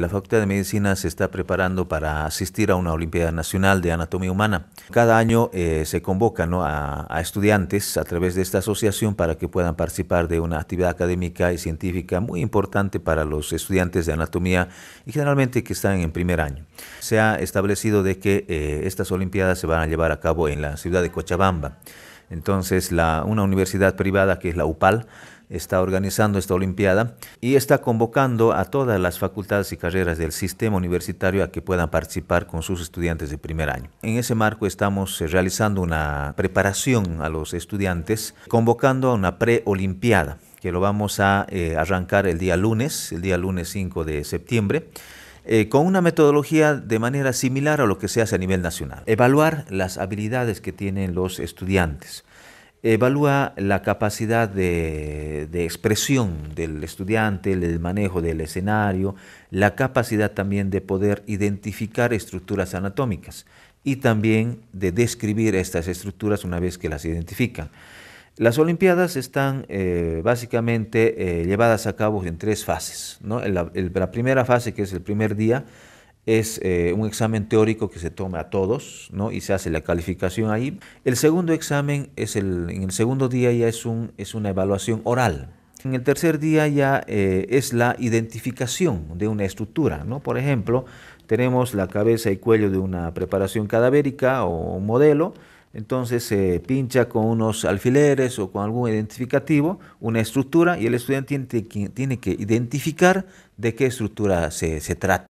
La Facultad de Medicina se está preparando para asistir a una Olimpiada Nacional de Anatomía Humana. Cada año eh, se convoca a, estudiantes a través de esta asociación para que puedan participar de una actividad académica y científica muy importante para los estudiantes de anatomía y generalmente que están en primer año. Se ha establecido de que eh, estas Olimpiadas se van a llevar a cabo en la ciudad de Cochabamba. Entonces, una universidad privada que es la UPAL está organizando esta Olimpiada y está convocando a todas las facultades y carreras del sistema universitario a que puedan participar con sus estudiantes de primer año. En ese marco estamos eh, realizando una preparación a los estudiantes convocando a una pre-olimpiada, que lo vamos a eh, arrancar el día lunes, el día lunes 5 de septiembre. Eh, con una metodología de manera similar a lo que se hace a nivel nacional. Evaluar las habilidades que tienen los estudiantes evalúa la capacidad de, expresión del estudiante, el manejo del escenario, la capacidad también de poder identificar estructuras anatómicas y también de describir estas estructuras una vez que las identifican. Las Olimpiadas están eh, básicamente eh, llevadas a cabo en tres fases. la primera fase, que es el primer día, es eh, un examen teórico que se toma a todos ¿no? y se hace la calificación ahí. El segundo examen es el, en el segundo día ya es, un, es una evaluación oral. En el tercer día ya eh, es la identificación de una estructura, ¿no? Por ejemplo, tenemos la cabeza y cuello de una preparación cadavérica o un modelo, entonces se pincha con unos alfileres o con algún identificativo una estructura y el estudiante tiene que, tiene que identificar de qué estructura se trata.